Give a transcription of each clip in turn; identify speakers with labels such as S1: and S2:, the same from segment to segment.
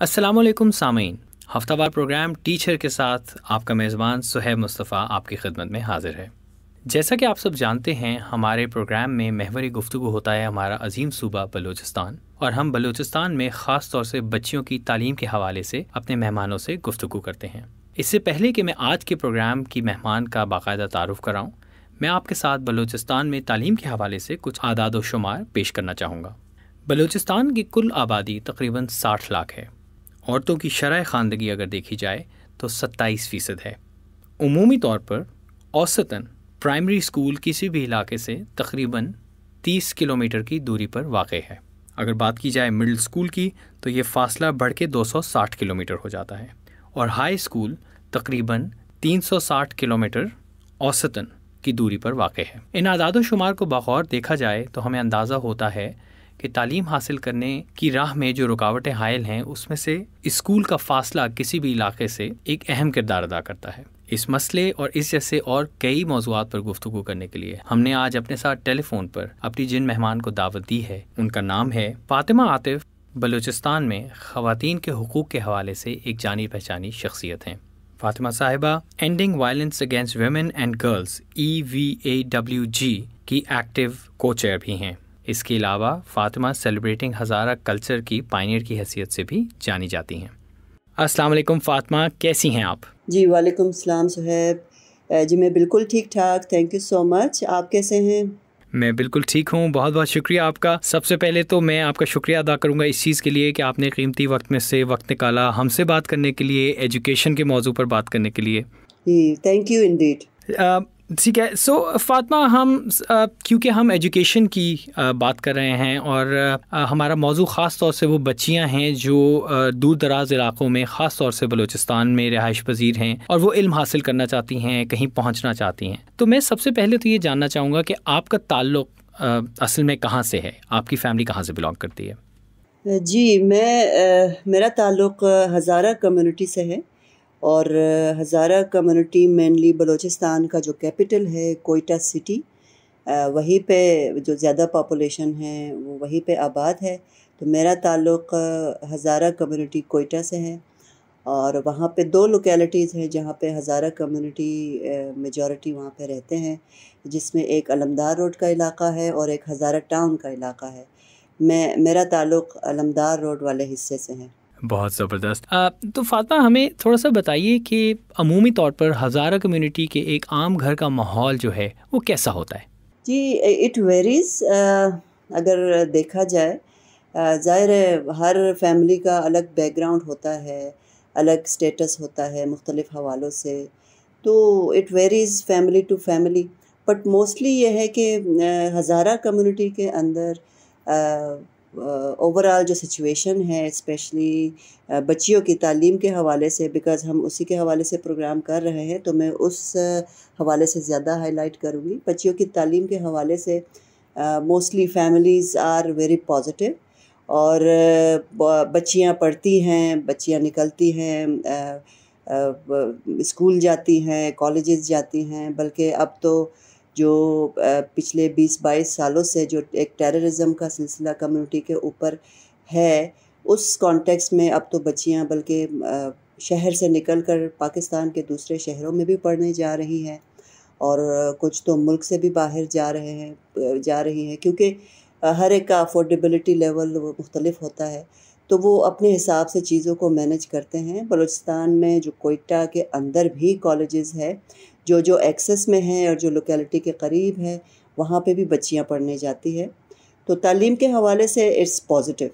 S1: असलम सामीन हफ्तावार programme teacher के साथ आपका मेज़बान सुहैब मुस्तफ़ा आपकी खिदमत में हाजिर है जैसा कि आप सब जानते हैं हमारे प्रोग्राम में महवरी गुफ्तु होता है हमारा अजीम सूबा बलोचिस्तान और हम बलोचिस्तान में ख़ास तौर से बच्चियों की तालीम के हवाले से अपने मेहमानों से गुफ्तु करते हैं इससे पहले कि मैं आज के प्रोग्राम की मेहमान का बाकायदा तारफ़ कराऊँ मैं आपके साथ बलोचिस्तान में तालीम के हवाले से कुछ आदाद व शुमार पेश करना चाहूँगा बलोचिस्तान की कुल आबादी तकरीबन साठ लाख है औरतों की शरह खानदगी अगर देखी जाए तो 27 फ़ीसद है उमूमी तौर पर औसतन प्राइमरी स्कूल किसी भी इलाके से तकरीबन 30 किलोमीटर की दूरी पर वाक़ है अगर बात की जाए मिडिल स्कूल की तो ये फासला बढ़ के 260 किलोमीटर हो जाता है और हाई स्कूल तकरीबन 360 किलोमीटर औसतन की दूरी पर वाक़ है इन आदाद शुमार को बगौर देखा जाए तो हमें अंदाज़ा होता है कि तालीम हासिल करने की राह में जो रुकावटें हायल हैं उसमें से स्कूल का फासला किसी भी इलाके से एक अहम किरदार अदा करता है इस मसले और इस जैसे और कई मौजूद पर गुफ्तु करने के लिए हमने आज अपने साथ टेलीफोन पर अपनी जिन मेहमान को दावत दी है उनका नाम है फातिमा आतिफ बलूचिस्तान में खातन के हकूक़ के हवाले से एक जानी पहचानी शख्सियत हैं फातिमा साहिबा ending violence against women and girls E V A W G की एक्टिव कोचर भी हैं इसके अलावा फातिमा सेलिब्रेटिंग हज़ारा कल्चर की पाइनियर की हैसियत से भी जानी जाती हैं अस्सलाम वालेकुम फातिमा कैसी हैं आप
S2: जी वालेकुम सलाम सुहैब जी मैं बिल्कुल ठीक ठाक थैंक यू सो मच आप कैसे हैं
S1: मैं बिल्कुल ठीक हूँ बहुत बहुत शुक्रिया आपका सबसे पहले तो मैं आपका शुक्रिया अदा करूँगा इस चीज़ के लिए कि आपने कीमती वक्त में से वक्त निकाला हमसे बात करने के लिए एजुकेशन के मौजू पर बात करने के लिए
S2: थैंक यू इंडीड
S1: ठीक है सो so, फातमा हम क्योंकि हम एजुकेशन की बात कर रहे हैं और हमारा मौजू ख़ास तौर से वो बच्चियां हैं जो दूर दराज इलाक़ों में ख़ास तौर से बलूचिस्तान में रिहाइश पजीर हैं और वो इल्म हासिल करना चाहती हैं कहीं पहुंचना चाहती हैं तो मैं सबसे पहले तो ये जानना चाहूँगा कि आपका ताल्लुक़ असल में कहाँ से है आपकी फ़ैमिली कहाँ से बिलोंग करती
S2: है जी मैं मेरा ताल्लुक़ हज़ारा कम्यूनिटी से है और हज़ारा कम्युनिटी मेनली बलूचिस्तान का जो कैपिटल है कोयटा सिटी वहीं पे जो ज़्यादा पापोलेशन है वो वहीं पे आबाद है तो मेरा ताल्लुक़ हज़ारा कम्युनिटी कोयटा से है और वहाँ पे दो लोकेलिटीज़ हैं जहाँ पे हज़ारा कम्युनिटी मेजॉरिटी वहाँ पे रहते हैं जिसमें एक अलमदार रोड का इलाका है और एक हज़ारा टाउन का इलाका है मैं मेरा ताल्लुक़ अलमदार रोड वाले हिस्से से है
S1: बहुत ज़बरदस्त तो फातमा हमें थोड़ा सा बताइए कि अमूमी तौर पर हज़ारा कम्युनिटी के एक आम घर का माहौल जो है वो कैसा होता है
S2: जी इट वेरीज अगर देखा जाए ज़ाहिर है हर फैमिली का अलग बैकग्राउंड होता है अलग स्टेटस होता है मुख्तलिफ़ हवालों से तो it varies family to family but mostly ये है कि हज़ारा कम्युनिटी के अंदर ओवरऑल जो सिचुएशन है स्पेशली बच्चियों की तालीम के हवाले से बिकॉज़ हम उसी के हवाले से प्रोग्राम कर रहे हैं तो मैं उस हवाले से ज़्यादा हाईलाइट करूँगी बच्चियों की तालीम के हवाले से mostly families are very positive और बच्चियाँ पढ़ती हैं बच्चियाँ निकलती हैं स्कूल जाती हैं कॉलेजेस जाती हैं बल्कि अब तो जो पिछले 20-22 सालों से जो एक टेररिज्म का सिलसिला कम्युनिटी के ऊपर है उस कॉन्टेक्स्ट में अब तो बच्चियां बल्कि शहर से निकल कर पाकिस्तान के दूसरे शहरों में भी पढ़ने जा रही हैं और कुछ तो मुल्क से भी बाहर जा रहे हैं जा रही हैं क्योंकि हर एक का अफोर्डेबिलिटी लेवल मुख्तलिफ होता है तो वो अपने हिसाब से चीज़ों को मैनेज करते हैं बलूचिस्तान में जो कोयटा के अंदर भी कॉलेजेस है जो जो एक्सेस में हैं और जो लोकेलिटी के करीब हैं वहाँ पे भी बच्चियाँ पढ़ने जाती है तो तालीम के हवाले से इट्स पॉजिटिव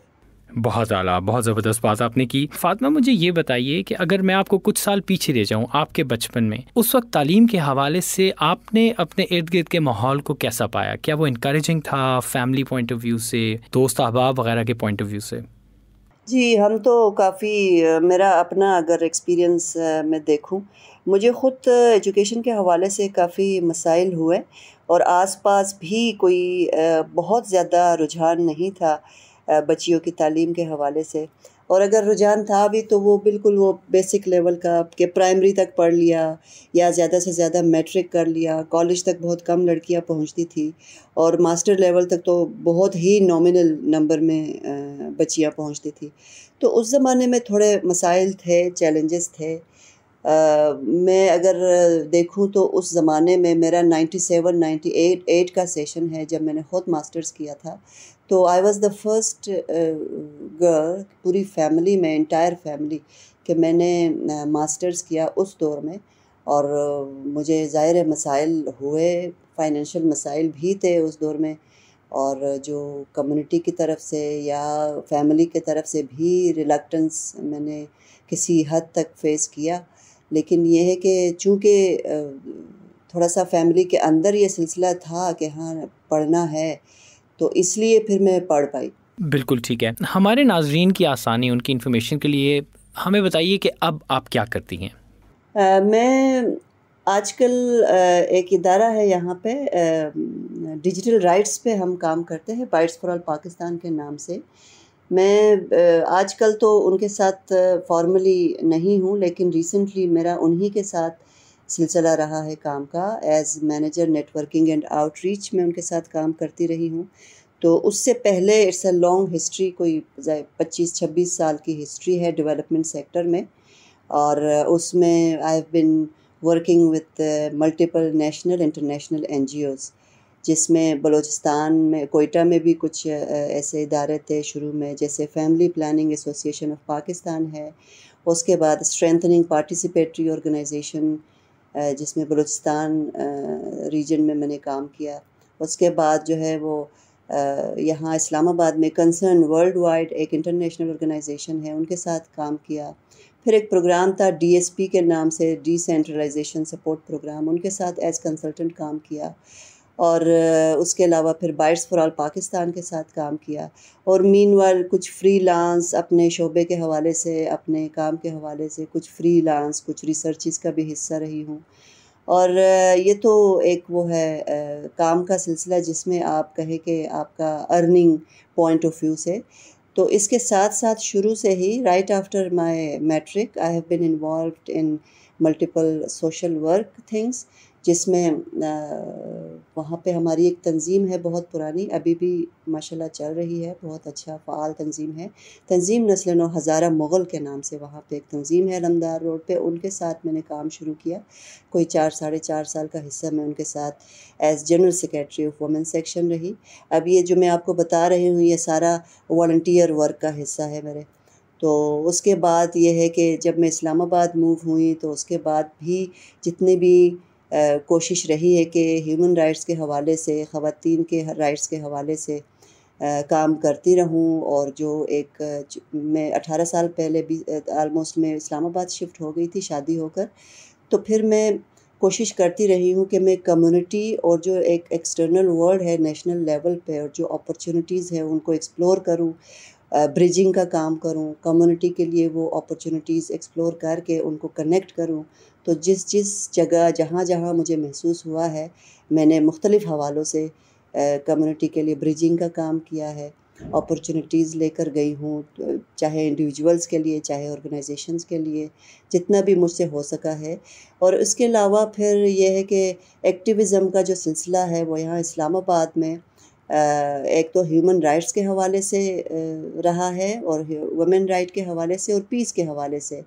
S1: बहुत आला बहुत ज़बरदस्त बात आपने की फातमा मुझे ये बताइए कि अगर मैं आपको कुछ साल पीछे ले जाऊँ आपके बचपन में उस वक्त तालीम के हवाले से आपने अपने इर्द गिर्द के माहौल को कैसा पाया क्या वो इनक्रेजिंग था फैमिली पॉइंट ऑफ व्यू से दोस्त अहबाब वगैरह के पॉइंट ऑफ व्यू से
S2: जी हम तो काफ़ी मेरा अपना अगर एक्सपीरियंस मैं देखूं मुझे ख़ुद एजुकेशन के हवाले से काफ़ी मसाइल हुए और आसपास भी कोई बहुत ज़्यादा रुझान नहीं था बच्चियों की तालीम के हवाले से और अगर रुझान था भी तो वो बिल्कुल वो बेसिक लेवल का के प्राइमरी तक पढ़ लिया या ज़्यादा से ज़्यादा मैट्रिक कर लिया कॉलेज तक बहुत कम लड़कियां पहुंचती थी और मास्टर लेवल तक तो बहुत ही नॉमिनल नंबर में बच्चियां पहुंचती थी तो उस ज़माने में थोड़े मसाइल थे चैलेंजेस थे आ, मैं अगर देखूँ तो उस ज़माने में मेरा नाइन्टी एट एट का सेशन है जब मैंने ख़ुद मास्टर्स किया था तो I was the first girl पूरी फैमिली में इंटायर फैमिली कि मैंने मास्टर्स uh, किया उस दौर में और uh, मुझे ज़ाहिर मसाइल हुए फाइनेंशियल मसाइल भी थे उस दौर में और जो कम्युनिटी की तरफ से या फैमिली के तरफ से भी रिलक्टेंस मैंने किसी हद तक फेस किया लेकिन यह है कि चूँकि uh, थोड़ा सा फैमिली के अंदर ये सिलसिला था कि हाँ पढ़ना है तो इसलिए फिर मैं पढ़ पाई
S1: बिल्कुल ठीक है हमारे नाजरीन की आसानी उनकी इन्फॉर्मेशन के लिए हमें बताइए कि अब आप क्या करती
S2: हैं मैं आजकल एक इदारा है यहाँ पे डिजिटल राइट्स पे हम काम करते हैं बाइट्स फॉर ऑल पाकिस्तान के नाम से मैं आजकल तो उनके साथ फॉर्मली नहीं हूँ लेकिन रिसेंटली मेरा उन्हीं के साथ सिलसिला रहा है काम का as manager networking and outreach में उनके साथ काम करती रही हूँ तो उससे पहले इट्स अ लॉन्ग हिस्ट्री कोई पच्चीस छब्बीस साल की हिस्ट्री है डेवलपमेंट सेक्टर में और उसमें I have been working with multiple national international एन जिसमें बलूचिस्तान में कोयटा में भी कुछ uh, ऐसे इदारे थे शुरू में जैसे family planning association of Pakistan है उसके बाद स्ट्रेंथनिंग पार्टिसिपेटरी ऑर्गेनाइजेशन जिसमें बलूचिस्तान रीजन में मैंने काम किया उसके बाद जो है वो यहाँ इस्लामाबाद में कंसर्न वर्ल्ड वाइड एक इंटरनेशनल ऑर्गेनाइजेशन है उनके साथ काम किया फिर एक प्रोग्राम था डीएसपी के नाम से डिसेंट्रलाइजेशन सपोर्ट प्रोग्राम उनके साथ एज कंसल्टेंट काम किया और उसके अलावा फिर बाइट्स फॉर ऑल पाकिस्तान के साथ काम किया और मीन वाल कुछ फ्री लांस अपने शोबे के हवाले से अपने काम के हवाले से कुछ फ्री लांस कुछ रिसर्च का भी हिस्सा रही हूँ और ये तो एक वो है काम का सिलसिला जिसमें आप कहें कि आपका अर्निंग पॉइंट ऑफ व्यू से तो इसके साथ साथ शुरू से ही right after my matric I have been involve in multiple social work things जिसमें वहाँ पे हमारी एक तंजीम है बहुत पुरानी अभी भी माशाल्लाह चल रही है बहुत अच्छा फ़ाल तंजीम है तंजीम नस्ल नौ हज़ारा मुग़ल के नाम से वहाँ पे एक तंजीम है रमदार रोड पे उनके साथ मैंने काम शुरू किया कोई चार साढ़े चार साल का हिस्सा मैं उनके साथ as general secretary of women section रही अब ये जो मैं आपको बता रही हूँ ये सारा वॉल्टियर वर्क का हिस्सा है मेरे तो उसके बाद ये है कि जब मैं इस्लामाबाद मूव हुई तो उसके बाद भी जितने भी कोशिश रही है कि ह्यूमन राइट्स के हवाले से ख़वान के राइट्स के हवाले से आ, काम करती रहूं और जो एक मैं अठारह साल पहले भी आलमोस्ट मैं इस्लामाबाद शिफ्ट हो गई थी शादी होकर तो फिर मैं कोशिश करती रही हूँ कि मैं कम्युनिटी और जो एक एक्सटर्नल वर्ल्ड है नेशनल लेवल पे और जो अपॉर्चुनिटीज़ हैं उनको एक्सप्लोर करूँ ब्रिजिंग का काम करूं कम्युनिटी के लिए वो अपॉर्चुनिटीज़ एक्सप्लोर करके उनको कनेक्ट करूं तो जिस जिस जगह जहाँ जहाँ मुझे महसूस हुआ है मैंने मुख्तलिफ़ हवालों से कम्युनिटी के लिए ब्रिजिंग का काम किया है अपॉर्चुनिटीज़ लेकर गई हूँ चाहे इंडिविजुअल्स के लिए चाहे ऑर्गेनाइजेशंस के लिए जितना भी मुझसे हो सका है और इसके अलावा फिर यह है कि एक्टिविज़म का जो सिलसिला है वो यहाँ इस्लामाबाद में एक तो ह्यूमन राइट्स के हवाले से रहा है और वुमेन राइट के हवाले से और पीस के हवाले से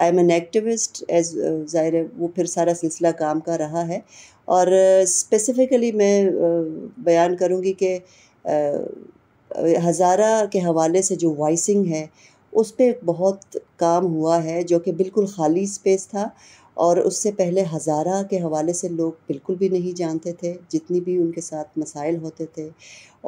S2: I am an activist as ज़ाहिर वो फिर सारा सिलसिला काम का रहा है और स्पेसिफ़िकली मैं बयान करूँगी कि हज़ारा के हवाले से जो वॉइसिंग है उस पर बहुत काम हुआ है जो कि बिल्कुल खाली स्पेस था और उससे पहले हज़ारा के हवाले से लोग बिल्कुल भी नहीं जानते थे जितनी भी उनके साथ मसाइल होते थे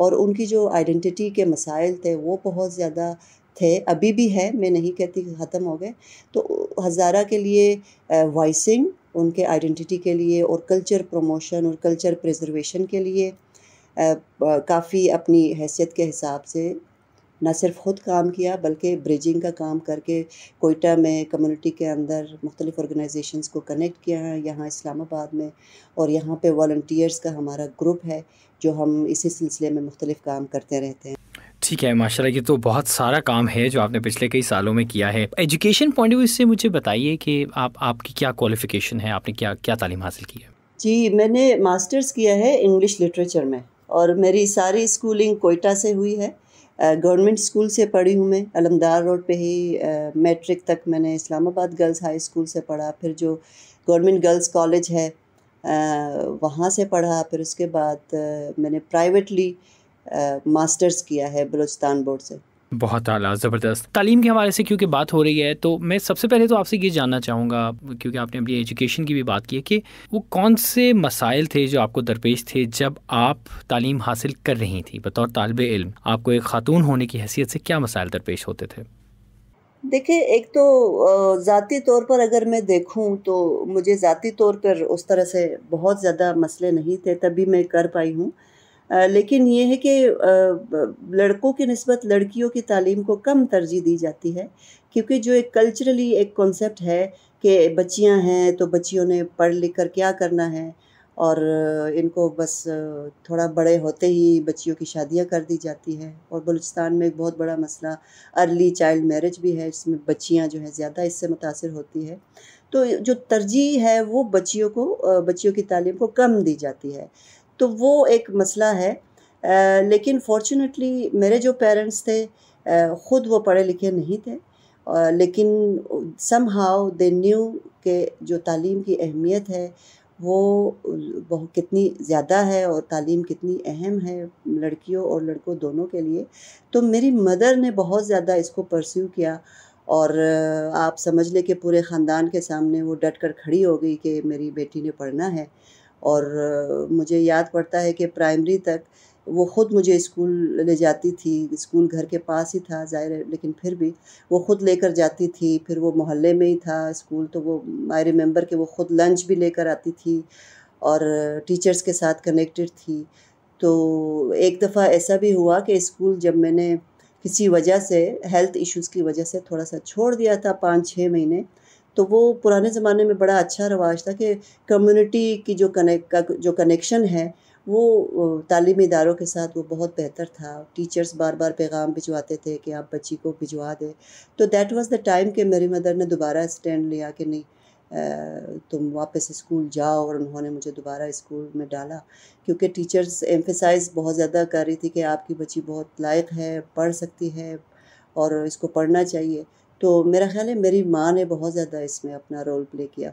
S2: और उनकी जो आइडेंटिटी के मसाइल थे वो बहुत ज़्यादा थे अभी भी है मैं नहीं कहती ख़त्म हो गए तो हज़ारा के लिए वॉइसिंग उनके आइडेंटिटी के लिए और कल्चर प्रमोशन और कल्चर प्रिजर्वेशन के लिए काफ़ी अपनी हैसियत के हिसाब से ना सिर्फ ख़ुद काम किया बल्कि ब्रिजिंग का काम करके कोयटा में कम्युनिटी के अंदर मुख्तलिफ़ ऑर्गेनाइजेशंस को कनेक्ट किया है यहाँ इस्लामाबाद में और यहाँ पर वॉल्टियर्स का हमारा ग्रुप है जो हम इसी सिलसिले में मुख्तलिफ़ काम करते रहते हैं
S1: ठीक है माशा ये तो बहुत सारा काम है जो आपने पिछले कई सालों में किया है एजुकेशन पॉइंट ऑफ व्यू से मुझे बताइए कि आप आपकी क्या क्वालिफिकेशन है आपने क्या क्या तालीम हासिल की है
S2: जी मैंने मास्टर्स किया है इंग्लिश लिटरेचर में और मेरी सारी स्कूलिंग कोयटा से हुई है गवर्नमेंट स्कूल से पढ़ी हूँ मैं अलमदार रोड पे ही मैट्रिक तक मैंने इस्लामाबाद गर्ल्स हाई स्कूल से पढ़ा फिर जो गवर्नमेंट गर्ल्स कॉलेज है वहाँ से पढ़ा फिर उसके बाद मैंने प्राइवेटली मास्टर्स किया है बलोचिस्तान बोर्ड से
S1: बहुत आला ज़बरदस्त तालीम के हवाले से क्योंकि बात हो रही है तो मैं सबसे पहले तो आपसे ये जानना चाहूँगा क्योंकि आपने अपनी एजुकेशन की भी बात की है कि वो कौन से मसाइल थे जो आपको दरपेश थे जब आप तालीम हासिल कर रही थी बतौर तालब इल्म आपको एक खातून होने की हैसियत से क्या मसाइल दरपेश होते थे
S2: देखिए एक तो ज़ाती तौर पर अगर मैं देखूं तो मुझे ज़ाती तौर पर उस तरह से बहुत ज़्यादा मसले नहीं थे तभी मैं कर पाई हूँ लेकिन ये है कि लड़कों के नस्बत लड़कियों की तालीम को कम तरजीह दी जाती है क्योंकि जो एक कल्चरली एक कॉन्सेप्ट है कि बच्चियां हैं तो बच्चियों ने पढ़ लिख कर क्या करना है और इनको बस थोड़ा बड़े होते ही बच्चियों की शादियां कर दी जाती है और बलूचिस्तान में एक बहुत बड़ा मसला अर्ली चाइल्ड मैरिज भी है इसमें बच्चियां जो है ज़्यादा इससे मुतासर होती है तो जो तरजीह है वो बच्चियों को बच्चियों की तालीम को कम दी जाती है तो वो एक मसला है आ, लेकिन फॉर्चुनेटली मेरे जो पेरेंट्स थे आ, ख़ुद वो पढ़े लिखे नहीं थे आ, लेकिन सम हाउ दे न्यू के जो तालीम की अहमियत है वो बहुत कितनी ज़्यादा है और तालीम कितनी अहम है लड़कियों और लड़कों दोनों के लिए तो मेरी मदर ने बहुत ज़्यादा इसको परस्यू किया और आप समझ लें कि पूरे ख़ानदान के सामने वो डट कर खड़ी हो गई कि मेरी बेटी ने पढ़ना है और मुझे याद पड़ता है कि प्राइमरी तक वो ख़ुद मुझे स्कूल ले जाती थी स्कूल घर के पास ही था जाहिर है लेकिन फिर भी वो ख़ुद लेकर जाती थी फिर वो मोहल्ले में ही था स्कूल तो वो आई रिमेंबर कि वो ख़ुद लंच भी लेकर आती थी और टीचर्स के साथ कनेक्टेड थी तो एक दफ़ा ऐसा भी हुआ कि स्कूल जब मैंने किसी वजह से हेल्थ इश्यूज़ की वजह से थोड़ा सा छोड़ दिया था पाँच छः महीने तो वो पुराने ज़माने में बड़ा अच्छा रवाज था कि कम्युनिटी की जो कनेक्ट का जो कनेक्शन है वो तालीमी इदारों के साथ वो बहुत बेहतर था टीचर्स बार बार पैगाम भिजवाते थे कि आप बच्ची को भिजवा दें तो देट वाज़ द टाइम कि मेरी मदर ने दोबारा स्टैंड लिया कि नहीं तुम वापस स्कूल जाओ और उन्होंने मुझे दोबारा स्कूल में डाला क्योंकि टीचर्स एम्फेसाइज बहुत ज़्यादा कर रही थी कि आपकी बच्ची बहुत लायक है पढ़ सकती है और इसको पढ़ना चाहिए तो मेरा ख्याल है मेरी माँ ने बहुत ज़्यादा इसमें अपना रोल प्ले किया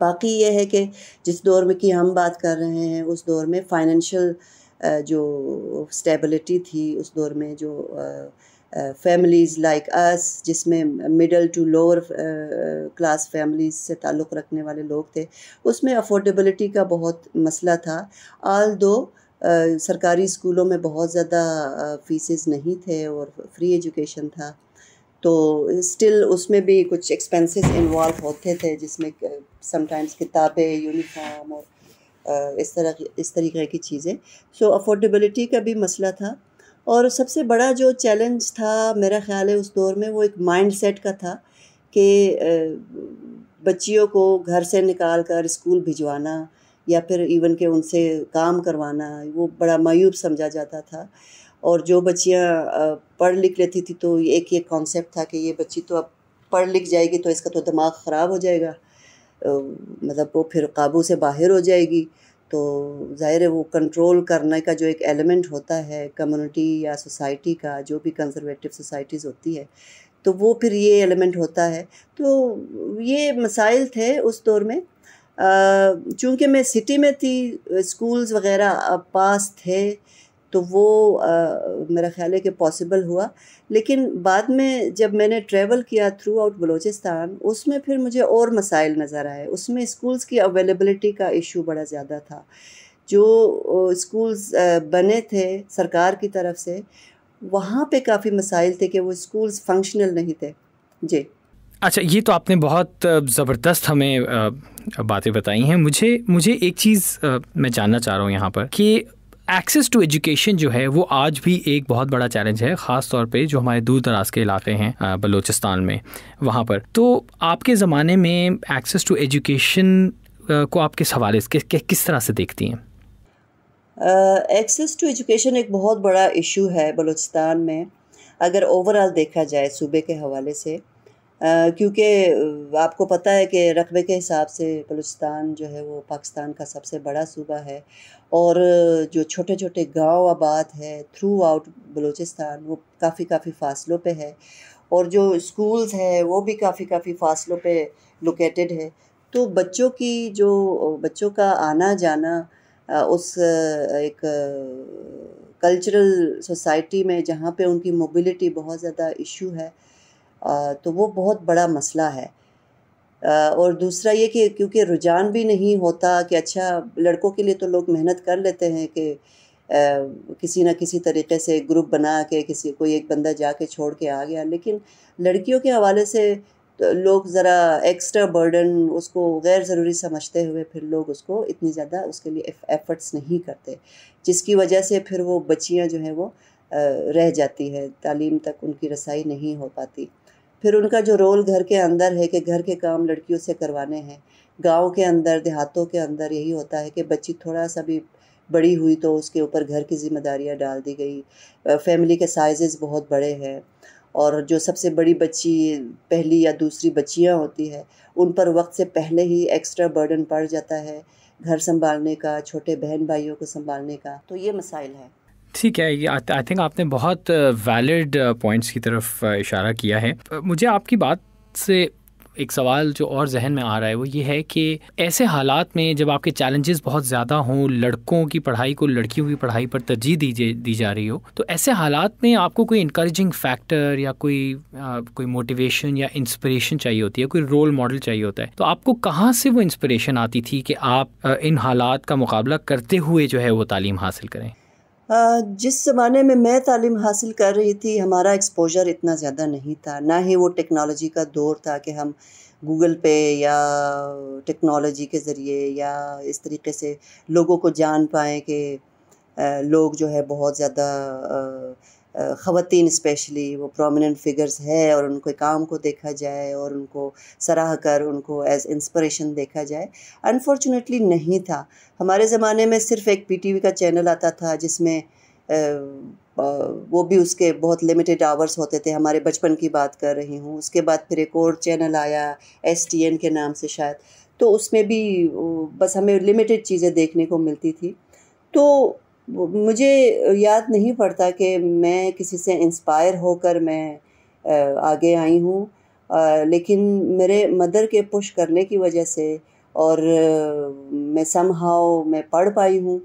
S2: बाकी ये है कि जिस दौर में की हम बात कर रहे हैं उस दौर में फाइनेंशियल जो स्टेबिलिटी थी उस दौर में जो फैमिलीज़ लाइक अस जिसमें middle to lower class families से ताल्लुक़ रखने वाले लोग थे उसमें अफोर्डेबिलिटी का बहुत मसला था आल दो सरकारी स्कूलों में बहुत ज़्यादा फीसेस नहीं थे और फ्री एजुकेशन था तो स्टिल उसमें भी कुछ एक्सपेंसेस इन्वॉल्व होते थे जिसमें समटाइम्स किताबें यूनिफॉर्म और इस तरह इस तरीके की चीज़ें सो so, अफोर्डेबिलिटी का भी मसला था और सबसे बड़ा जो चैलेंज था मेरा ख्याल है उस दौर में वो एक माइंड सेट का था कि बच्चियों को घर से निकाल कर स्कूल भिजवाना या फिर इवन के उनसे काम करवाना वो बड़ा मायूब समझा जाता था और जो बच्चियाँ पढ़ लिख लेती थी तो एक ये कॉन्सेप्ट था कि ये बच्ची तो अब पढ़ लिख जाएगी तो इसका तो दिमाग ख़राब हो जाएगा मतलब वो फिर काबू से बाहर हो जाएगी तो ज़ाहिर है वो कंट्रोल करने का जो एक एलिमेंट होता है कम्युनिटी या सोसाइटी का जो भी कंजर्वेटिव सोसाइटीज़ होती है तो वो फिर ये एलिमेंट होता है तो ये मसाइल थे उस दौर में चूँकि मैं सिटी में थी स्कूल्स वगैरह पास थे तो वो आ, मेरा ख्याल है कि पॉसिबल हुआ लेकिन बाद में जब मैंने ट्रेवल किया थ्रू आउट बलूचिस्तान उसमें फिर मुझे और मसाइल नज़र आए उसमें स्कूल्स की अवेलेबलिटी का इशू बड़ा ज़्यादा था जो स्कूल्स बने थे सरकार की तरफ से वहाँ पे काफ़ी मसाइल थे कि वो स्कूल्स फंक्शनल नहीं थे जी
S1: अच्छा ये तो आपने बहुत ज़बरदस्त हमें बातें बताई हैं मुझे मुझे एक चीज़ मैं जानना चाह रहा हूँ यहाँ पर कि एक्सेस टू एजुकेशन जो है वो आज भी एक बहुत बड़ा चैलेंज है ख़ास तौर पे जो हमारे दूर दराज के इलाके हैं बलूचिस्तान में वहाँ पर तो आपके ज़माने में एक्सेस टू एजुकेशन को आप किस हवाले से कि, किस तरह से देखती
S2: हैं एक्सेस टू एजुकेशन एक बहुत बड़ा इशू है बलूचिस्तान में अगर ओवरऑल देखा जाए सूबे के हवाले से क्योंकि आपको पता है कि रकबे के हिसाब से बलूचिस्तान जो है वो पाकिस्तान का सबसे बड़ा सूबा है और जो छोटे छोटे गांव आबाद है थ्रू आउट बलूचिस्तान वो काफ़ी काफ़ी फासलों पे है और जो स्कूल्स हैं वो भी काफ़ी काफ़ी फासलों पे लोकेटेड है तो बच्चों की जो बच्चों का आना जाना उस एक कल्चरल सोसाइटी में जहाँ पे उनकी मोबिलिटी बहुत ज़्यादा इशू है तो वो बहुत बड़ा मसला है और दूसरा ये कि क्योंकि रुझान भी नहीं होता कि अच्छा लड़कों के लिए तो लोग मेहनत कर लेते हैं कि किसी ना किसी तरीके से ग्रुप बना के किसी कोई एक बंदा जाके छोड़ के आ गया लेकिन लड़कियों के हवाले से तो लोग ज़रा एक्स्ट्रा बर्डन उसको गैर ज़रूरी समझते हुए फिर लोग उसको इतनी ज़्यादा उसके लिए एफ़र्ट्स नहीं करते जिसकी वजह से फिर वो बच्चियाँ जो हैं वो रह जाती है तालीम तक उनकी रसाई नहीं हो पाती फिर उनका जो रोल घर के अंदर है कि घर के काम लड़कियों से करवाने हैं गांव के अंदर देहातों के अंदर यही होता है कि बच्ची थोड़ा सा भी बड़ी हुई तो उसके ऊपर घर की जिम्मेदारियाँ डाल दी गई फैमिली के साइजेस बहुत बड़े हैं और जो सबसे बड़ी बच्ची पहली या दूसरी बच्चियाँ होती है उन पर वक्त से पहले ही एक्स्ट्रा बर्डन पड़ जाता है घर संभालने का छोटे बहन भाइयों को संभालने का तो ये मसाइल है
S1: ठीक है ये आई थिंक आपने बहुत वैलिड uh, पॉइंट्स uh, की तरफ uh, इशारा किया है मुझे आपकी बात से एक सवाल जो और जहन में आ रहा है वो ये है कि ऐसे हालात में जब आपके चैलेंजेस बहुत ज़्यादा हों लड़कों की पढ़ाई को लड़कियों की पढ़ाई पर तरजीह दी दी जा रही हो तो ऐसे हालात में आपको कोई इंकरेजिंग फैक्टर या कोई आ, कोई मोटिवेशन या इंस्पिरेशन चाहिए होती है कोई रोल मॉडल चाहिए होता है तो आपको कहाँ से वो इंस्परेशन आती थी कि आप इन हालात का मुकाबला करते हुए जो है वो तालीम हासिल करें
S2: जिस ज़माने में मैं तालीम हासिल कर रही थी हमारा एक्सपोजर इतना ज़्यादा नहीं था ना ही वो टेक्नोलॉजी का दौर था कि हम गूगल पे या टेक्नोलॉजी के ज़रिए या इस तरीके से लोगों को जान पाएँ कि लोग जो है बहुत ज़्यादा ख़वान स्पेशली वो प्रोमिनेंट फिगर्स है और उनके काम को देखा जाए और उनको सराह कर उनको एज इंस्परेशन देखा जाए अनफॉर्चुनेटली नहीं था हमारे ज़माने में सिर्फ एक पीटीवी का चैनल आता था जिसमें वो भी उसके बहुत लिमिटेड आवर्स होते थे हमारे बचपन की बात कर रही हूँ उसके बाद फिर एक और चैनल आया एस के नाम से शायद तो उसमें भी बस हमें लिमिटेड चीज़ें देखने को मिलती थी तो मुझे याद नहीं पड़ता कि मैं किसी से इंस्पायर होकर मैं आगे आई हूँ लेकिन मेरे मदर के पुश करने की वजह से और मैं सम हाउ मैं पढ़ पाई हूँ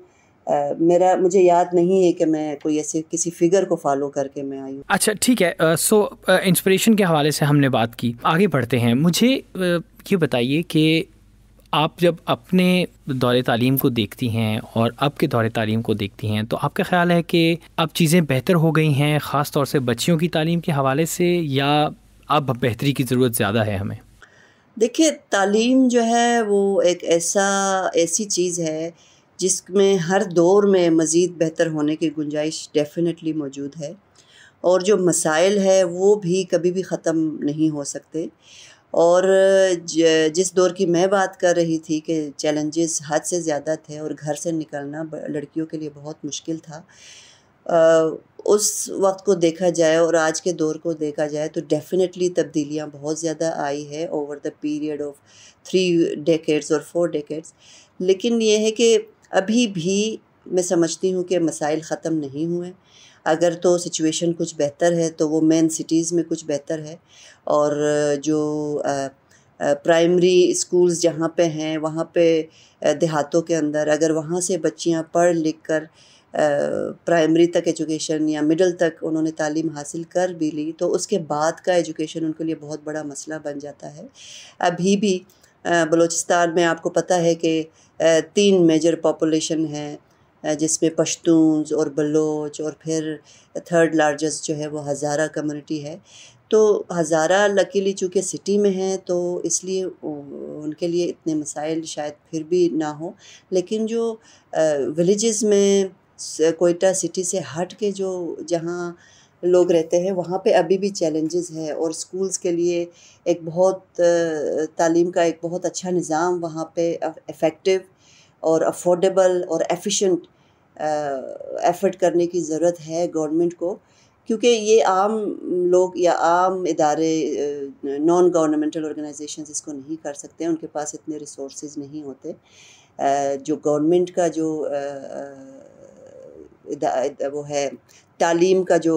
S2: Uh, मेरा मुझे याद नहीं है कि मैं कोई ऐसे किसी फिगर को फॉलो करके मैं आई हूँ
S1: अच्छा ठीक है so uh, inspiration so, uh, के हवाले से हमने बात की आगे बढ़ते हैं मुझे ये बताइए कि आप जब अपने दौरे तालीम को देखती हैं और अब के दौर तालीम को देखती हैं तो आपका ख्याल है कि अब चीज़ें बेहतर हो गई हैं ख़ास तौर से बच्चियों की तालीम के हवाले से या अब बेहतरी की ज़रूरत ज़्यादा है हमें
S2: देखिए तालीम जो है वो एक ऐसा ऐसी चीज़ है जिसमें हर दौर में मज़ीद बेहतर होने की गुंजाइश डेफिनेटली मौजूद है और जो मसाइल है वो भी कभी भी ख़त्म नहीं हो सकते और जिस दौर की मैं बात कर रही थी कि चैलेंजेस हद से ज़्यादा थे और घर से निकलना लड़कियों के लिए बहुत मुश्किल था उस वक्त को देखा जाए और आज के दौर को देखा जाए तो डेफ़िनेटली तब्दीलियाँ बहुत ज़्यादा आई है over the period of three decades और फोर डेकेड्स लेकिन ये है कि अभी भी मैं समझती हूँ कि मसाइल ख़त्म नहीं हुए अगर तो सिचुएशन कुछ बेहतर है तो वो मेन सिटीज़ में कुछ बेहतर है और जो प्राइमरी स्कूल्स जहाँ पे हैं वहाँ पे देहातों के अंदर अगर वहाँ से बच्चियाँ पढ़ लिख कर प्राइमरी तक एजुकेशन या मिडल तक उन्होंने तालीम हासिल कर भी ली तो उसके बाद का एजुकेशन उनके लिए बहुत बड़ा मसला बन जाता है अभी भी बलूचिस्तान में आपको पता है कि तीन मेजर पॉपुलेशन हैं जिसमें पश्तूनस और बलोच और फिर थर्ड लार्जेस्ट जो है वो हज़ारा कम्युनिटी है तो हज़ारा लकीली चूँकि सिटी में है तो इसलिए उनके लिए इतने मसाइल शायद फिर भी ना हो लेकिन जो विलेजेस में कोयटा सिटी से हट के जो जहाँ लोग रहते हैं वहाँ पे अभी भी चैलेंजेस हैं और स्कूल्स के लिए एक बहुत तालीम का एक बहुत अच्छा निज़ाम वहाँ पे इफ़ेक्टिव और अफोर्डेबल और एफिशिएंट एफर्ट करने की ज़रूरत है गवर्नमेंट को क्योंकि ये आम लोग या आम इदारे नॉन गवर्नमेंटल ऑर्गेनाइजेशंस इसको नहीं कर सकते उनके पास इतने रिसोर्स नहीं होते जो गवर्नमेंट का जो वो है तालीम का जो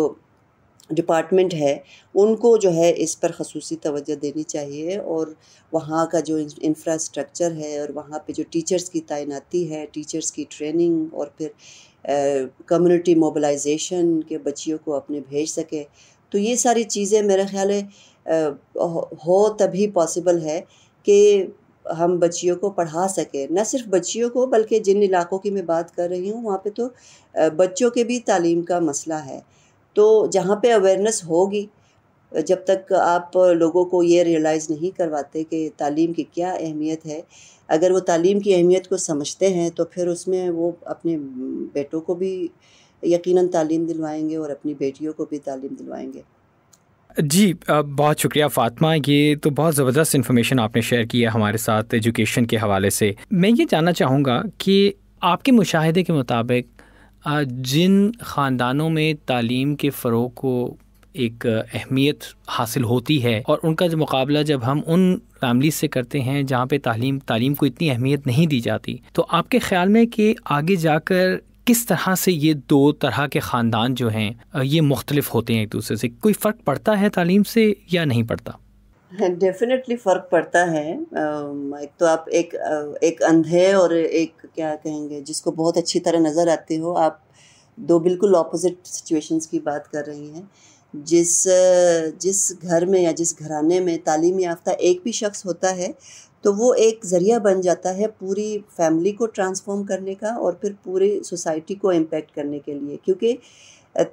S2: डिपार्टमेंट है उनको जो है इस पर खसूस तोज्ह देनी चाहिए और वहाँ का जो इंफ्रास्ट्रक्चर है और वहाँ पे जो टीचर्स की तैनाती है टीचर्स की ट्रेनिंग और फिर कम्युनिटी मोबलाइजेशन के बच्चियों को अपने भेज सके तो ये सारी चीज़ें मेरा ख्याल है हो तभी पॉसिबल है कि हम बच्चियों को पढ़ा सकें न सिर्फ बच्चियों को बल्कि जिन इलाकों की मैं बात कर रही हूँ वहाँ पे तो बच्चों के भी तालीम का मसला है तो जहाँ पे अवेयरनेस होगी जब तक आप लोगों को ये रियलाइज़ नहीं करवाते कि तालीम की क्या अहमियत है अगर वो तालीम की अहमियत को समझते हैं तो फिर उसमें वो अपने बेटों को भी यकीनन तालीम दिलवाएंगे और अपनी बेटियों को भी तालीम दिलवाएंगे
S1: जी बहुत शुक्रिया फ़ातमा ये तो बहुत ज़बरदस्त इन्फॉर्मेशन आपने शेयर की है हमारे साथ एजुकेशन के हवाले से मैं ये जानना चाहूँगा कि आपके मुशाहदे के मुताबिक जिन ख़ानदानों में तालीम के फ़रोग को एक अहमियत हासिल होती है और उनका जो मुकाबला जब हम उन फैमिली से करते हैं जहाँ पे तालीम तालीम को इतनी अहमियत नहीं दी जाती तो आपके ख्याल में कि आगे जाकर किस तरह से ये दो तरह के ख़ानदान जो हैं ये मुख्तलिफ होते हैं एक दूसरे से कोई फ़र्क पड़ता है तालीम से या नहीं पड़ता
S2: डेफिनेटली फ़र्क पड़ता है एक तो आप एक एक अंधे और एक क्या कहेंगे जिसको बहुत अच्छी तरह नज़र आते हो आप दो बिल्कुल ऑपोजिट सिचुएशंस की बात कर रही हैं जिस जिस घर में या जिस घराने में तालीम याफ्ता एक भी शख्स होता है तो वो एक ज़रिया बन जाता है पूरी फैमिली को ट्रांसफॉर्म करने का और फिर पूरी सोसाइटी को इम्पेक्ट करने के लिए क्योंकि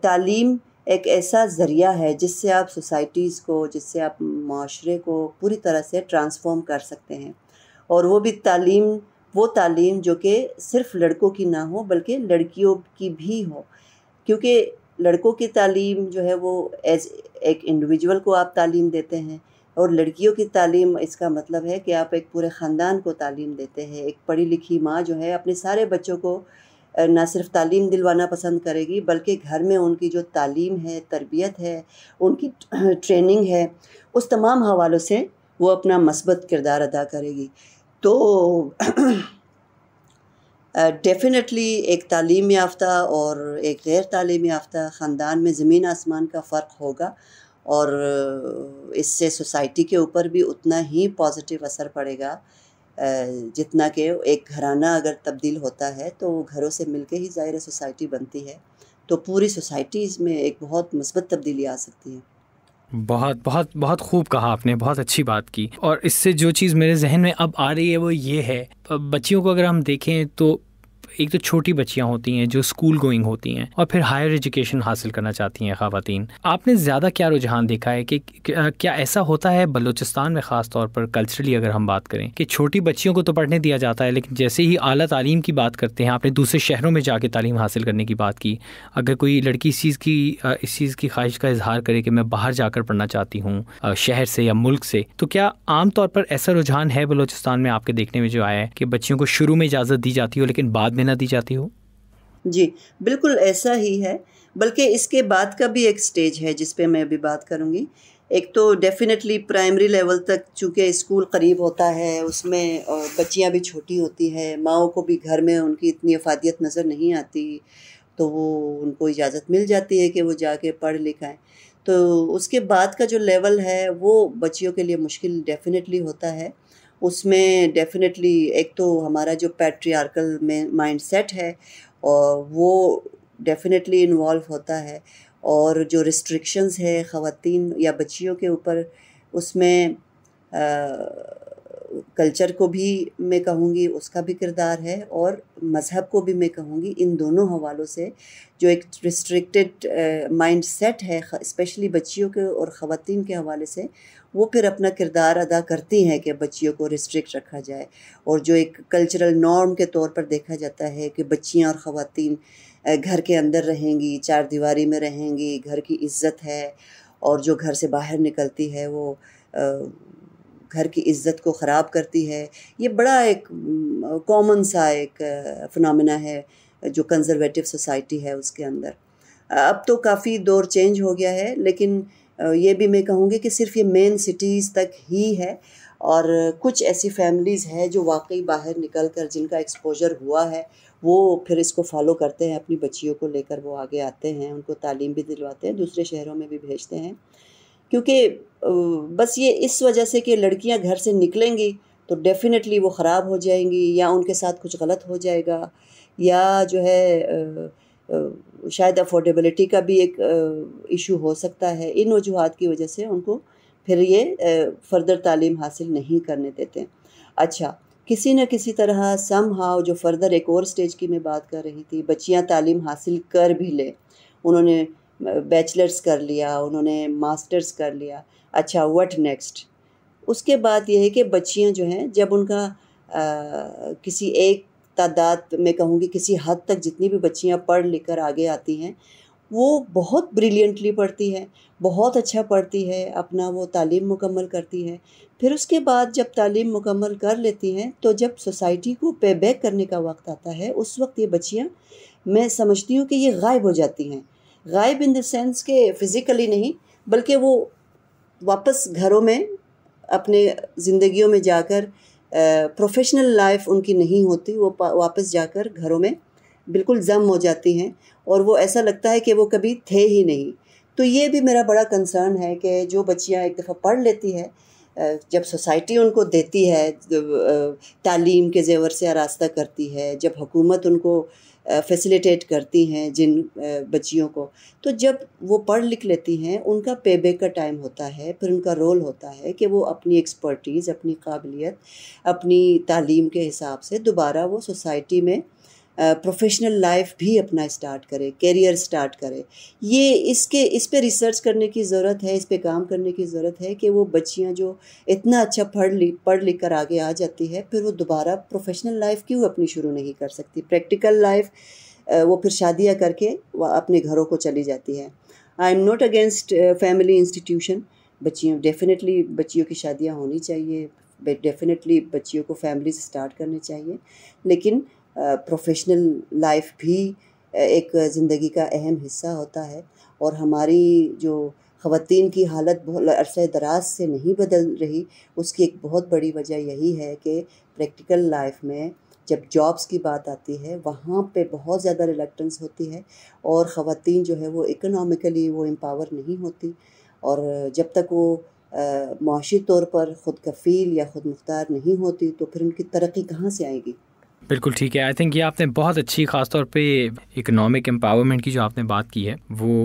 S2: तालीम एक ऐसा ज़रिया है जिससे आप सोसाइटीज़ को जिससे आप माशरे को पूरी तरह से ट्रांसफॉर्म कर सकते हैं और वो भी तालीम वो तालीम जो कि सिर्फ लड़कों की ना हो बल्कि लड़कियों की भी हो क्योंकि लड़कों की तालीम जो है वो एज एक इंडिविजुअल को आप तालीम देते हैं और लड़कियों की तालीम इसका मतलब है कि आप एक पूरे ख़ानदान को तालीम देते हैं एक पढ़ी लिखी माँ जो है अपने सारे बच्चों को ना सिर्फ तालीम दिलवाना पसंद करेगी बल्कि घर में उनकी जो तालीम है तरबियत है उनकी ट्रेनिंग है उस तमाम हवालों से वो अपना मस्बत किरदार अदा करेगी तो डेफिनेटली एक तालीम याफ्ता और एक गैर तालीम याफ्ता ख़ानदान में ज़मीन आसमान का फ़र्क होगा और इससे सोसाइटी के ऊपर भी उतना ही पॉजिटिव असर पड़ेगा जितना के एक घराना अगर तब्दील होता है तो वो घरों से मिलके ही ज़ाहिर सोसाइटी बनती है तो पूरी सोसाइटी इसमें एक बहुत मस्बत तब्दीली आ सकती है
S1: बहुत बहुत बहुत खूब कहा आपने बहुत अच्छी बात की और इससे जो चीज़ मेरे जहन में अब आ रही है वो ये है बच्चियों को अगर हम देखें तो एक तो छोटी बच्चियाँ होती हैं जो स्कूल गोइंग होती हैं और फिर हायर एजुकेशन हासिल करना चाहती हैं खातन आपने ज़्यादा क्या रुझान देखा है कि क्या ऐसा होता है बलूचिस्तान में ख़ास तौर पर कल्चरली अगर हम बात करें कि छोटी बच्चियों को तो पढ़ने दिया जाता है लेकिन जैसे ही अली तालीम की बात करते हैं आपने दूसरे शहरों में जाके तालीम हासिल करने की बात की अगर कोई लड़की इस चीज़ की इस चीज़ की ख्वाहिश का इजहार करे कि मैं बाहर जाकर पढ़ना चाहती हूँ शहर से या मुल्क से तो क्या आमतौर पर ऐसा रुझान है बलूचिस्तान में आपके देखने में जो आया है कि बच्चियों को शुरू में इजाज़त दी जाती हो लेकिन बाद में प्रेरणा दी जाती हो
S2: जी बिल्कुल ऐसा ही है बल्कि इसके बाद का भी एक स्टेज है जिस पे मैं अभी बात करूँगी एक तो डेफिनेटली प्राइमरी लेवल तक चूँकि स्कूल करीब होता है उसमें बच्चियाँ भी छोटी होती है माओ को भी घर में उनकी इतनी अफादियत नज़र नहीं आती तो वो उनको इजाज़त मिल जाती है कि वो जाके पढ़ लिखाएँ तो उसके बाद का जो लेवल है वो बच्चियों के लिए मुश्किल डेफिनेटली होता है उसमें डेफिनेटली एक तो हमारा जो पैट्रियार्कल में माइंड सेट है और वो डेफिनेटली इन्वॉल्व होता है और जो रिस्ट्रिक्शंस है ख़वातीन या बच्चियों के ऊपर उसमें कल्चर को भी मैं कहूँगी उसका भी किरदार है और मज़हब को भी मैं कहूँगी इन दोनों हवालों से जो एक रिस्ट्रिक्टेड माइंड सेट है स्पेशली बच्चियों के और ख़वातीन के हवाले से वो फिर अपना किरदार अदा करती हैं कि बच्चियों को रिस्ट्रिक्ट रखा जाए और जो एक कल्चरल नॉर्म के तौर पर देखा जाता है कि बच्चियाँ और ख़वातीन घर के अंदर रहेंगी चार दीवारी में रहेंगी घर की इज्जत है और जो घर से बाहर निकलती है वो घर की इज्जत को ख़राब करती है ये बड़ा एक कॉमन सा एक फनामिना है जो कंजर्वेटिव सोसाइटी है उसके अंदर अब तो काफ़ी दौर चेंज हो गया है लेकिन ये भी मैं कहूँगी कि सिर्फ ये मेन सिटीज़ तक ही है और कुछ ऐसी फैमिलीज़ हैं जो वाकई बाहर निकल कर जिनका एक्सपोजर हुआ है वो फिर इसको फॉलो करते हैं अपनी बच्चियों को लेकर वो आगे आते हैं उनको तालीम भी दिलवाते हैं दूसरे शहरों में भी भेजते हैं क्योंकि बस ये इस वजह से कि लड़कियां घर से निकलेंगी तो डेफ़िनेटली वो ख़राब हो जाएंगी या उनके साथ कुछ गलत हो जाएगा या जो है शायद अफोर्डेबिलिटी का भी एक इशू हो सकता है इन वजूहत की वजह से उनको फिर ये फर्दर तालीम हासिल नहीं करने देते अच्छा किसी न किसी तरह सम हाउ जो फर्दर एक और स्टेज की मैं बात कर रही थी बच्चियाँ तालीम हासिल कर भी लें उन्होंने बैचलर्स कर लिया उन्होंने मास्टर्स कर लिया अच्छा व्हाट नेक्स्ट उसके बाद यह है कि बच्चियाँ जो हैं जब उनका आ, किसी एक तादाद मैं कहूँगी किसी हद तक जितनी भी बच्चियाँ पढ़ लिख कर आगे आती हैं वो बहुत ब्रिलियंटली पढ़ती है बहुत अच्छा पढ़ती है अपना वो तालीम मुकम्मल करती है फिर उसके बाद जब तालीम मुकम्मल कर लेती हैं तो जब सोसाइटी को पे बैक करने का वक्त आता है उस वक्त ये बच्चियाँ मैं समझती हूँ कि ये गायब हो जाती हैं गायब इन देंस सेंस के फिज़िकली नहीं बल्कि वो वापस घरों में अपने ज़िंदगियों में जाकर प्रोफेशनल लाइफ उनकी नहीं होती वो वापस जाकर घरों में बिल्कुल जम हो जाती हैं और वो ऐसा लगता है कि वो कभी थे ही नहीं तो ये भी मेरा बड़ा कंसर्न है कि जो बच्चियाँ एक दफ़ा पढ़ लेती है जब सोसाइटी उनको देती है तालीम के जेवर से आरास्ता करती है जब हुकूमत उनको फैसिलिटेट करती हैं जिन बच्चियों को तो जब वो पढ़ लिख लेती हैं उनका पे बैक का टाइम होता है फिर उनका रोल होता है कि वो अपनी एक्सपर्टीज़ अपनी काबिलियत अपनी तालीम के हिसाब से दोबारा वो सोसाइटी में प्रोफेशनल लाइफ भी अपना स्टार्ट करे कैरियर स्टार्ट करे ये इसके इस पर रिसर्च करने की ज़रूरत है इस पर काम करने की ज़रूरत है कि वो बच्चियां जो इतना अच्छा पढ़ ली पढ़ लिख कर आगे आ जाती है फिर वो दोबारा प्रोफेशनल लाइफ क्यों अपनी शुरू नहीं कर सकती प्रैक्टिकल लाइफ वो फिर शादियाँ करके वह अपने घरों को चली जाती है I am not against family institution बच्चियों डेफिनेटली बच्चियों की शादियाँ होनी चाहिए डेफिनेटली बच्चियों को फैमिली स्टार्ट करनी चाहिए लेकिन प्रोफेशनल लाइफ भी एक ज़िंदगी का अहम हिस्सा होता है और हमारी जो ख़वान की हालत बहुत अरसे दराज से नहीं बदल रही उसकी एक बहुत बड़ी वजह यही है कि प्रैक्टिकल लाइफ में जब जॉब्स की बात आती है वहाँ पे बहुत ज़्यादा रिलेक्टेंस होती है और ख़वान जो है वो इकोनॉमिकली वो एम्पावर नहीं होती और जब तक वो माशी तौर पर ख़ुद कफ़ील या ख़ुद मुख्तार नहीं होती तो फिर उनकी तरक्की कहाँ से आएगी
S1: बिल्कुल ठीक है आई थिंक ये आपने बहुत अच्छी खासतौर पे इकोनॉमिक एम्पावरमेंट की जो आपने बात की है वो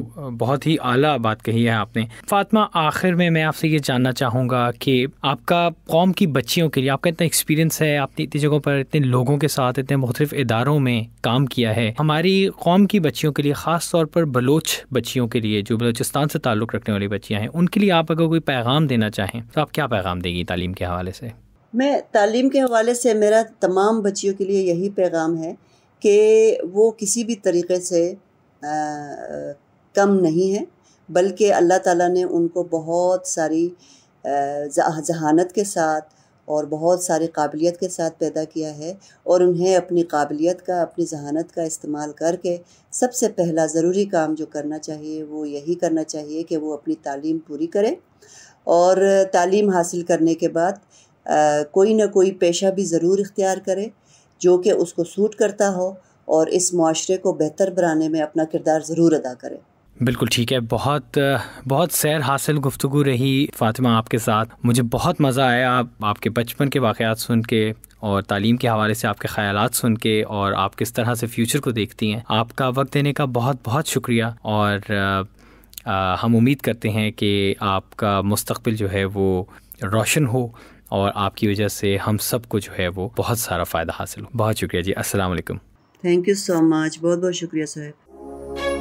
S1: बहुत ही आला बात कही है आपने फातिमा आखिर में मैं आपसे ये जानना चाहूँगा कि आपका कौम की बच्चियों के लिए आपका इतना एक्सपीरियंस है आपने इतनी जगहों पर इतने लोगों के साथ इतने मुख्तफ इदारों में काम किया है हमारी कौम की बच्चियों के लिए ख़ास तौर पर बलोच बच्चियों के लिए जो बलोचिस्तान से ताल्लुक़ रखने वाली बच्चियाँ हैं उनके लिए आप अगर कोई पैगाम देना चाहें तो आप क्या पैगाम देंगी तालीम के हवाले से
S2: मैं तालीम के हवाले से मेरा तमाम बच्चियों के लिए यही पैगाम है कि वो किसी भी तरीके से आ, कम नहीं है बल्कि अल्लाह ताला ने उनको बहुत सारी जहानत के साथ और बहुत सारी काबिलियत के साथ पैदा किया है और उन्हें अपनी काबिलियत का अपनी जहानत का इस्तेमाल करके सबसे पहला ज़रूरी काम जो करना चाहिए वो यही करना चाहिए कि वो अपनी तालीम पूरी करें और तालीम हासिल करने के बाद कोई ना कोई पेशा भी ज़रूर इख्तियार करे जो कि उसको सूट करता हो और इस माशरे को बेहतर बनाने में अपना किरदार ज़रूर अदा करे
S1: बिल्कुल ठीक है बहुत बहुत सैर हासिल गुफ्तु रही फ़ातिमा आपके साथ मुझे बहुत मज़ा आया आप, आपके बचपन के वाक़ात सुन के और तालीम के हवाले से आपके ख्याल सुन के और आप किस तरह से फ्यूचर को देखती हैं आपका वक्त देने का बहुत बहुत शुक्रिया और आ, हम उम्मीद करते हैं कि आपका मुस्तबिल जो है वो रोशन हो और आपकी वजह से हम सबको जो है वो बहुत सारा फ़ायदा हासिल हो बहुत शुक्रिया जी असल
S2: थैंक यू सो मच बहुत बहुत शुक्रिया साहब